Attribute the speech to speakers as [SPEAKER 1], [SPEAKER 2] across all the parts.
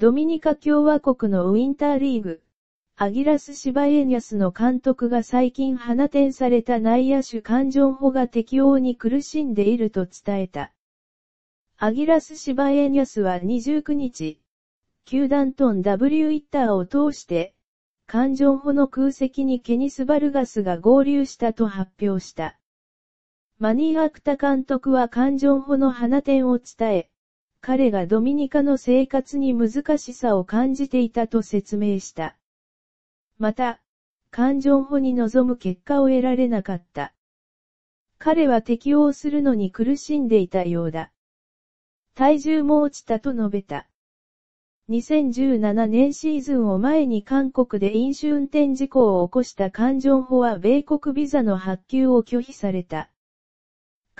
[SPEAKER 1] ドミニカ共和国のウィンターリーグ。アギラス・シバエニャスの監督が最近放展された内野手感情ホが適応に苦しんでいると伝えた。アギラス・シバエニャスは29日、球団トン W イッターを通して、感情ホの空席にケニス・バルガスが合流したと発表した。マニー・アクタ監督は感情補の放点を伝え、彼がドミニカの生活に難しさを感じていたと説明した。また、感情法に望む結果を得られなかった。彼は適応するのに苦しんでいたようだ。体重も落ちたと述べた。2017年シーズンを前に韓国で飲酒運転事故を起こした感情法は米国ビザの発給を拒否された。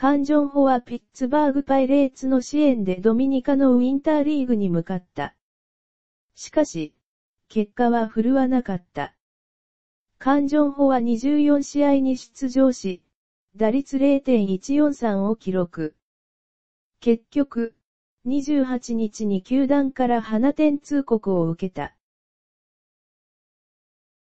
[SPEAKER 1] カンジョンホはピッツバーグパイレーツの支援でドミニカのウィンターリーグに向かった。しかし、結果は振るわなかった。カンジョンホは24試合に出場し、打率0.143を記録。結局、28日に球団から花点通告を受けた。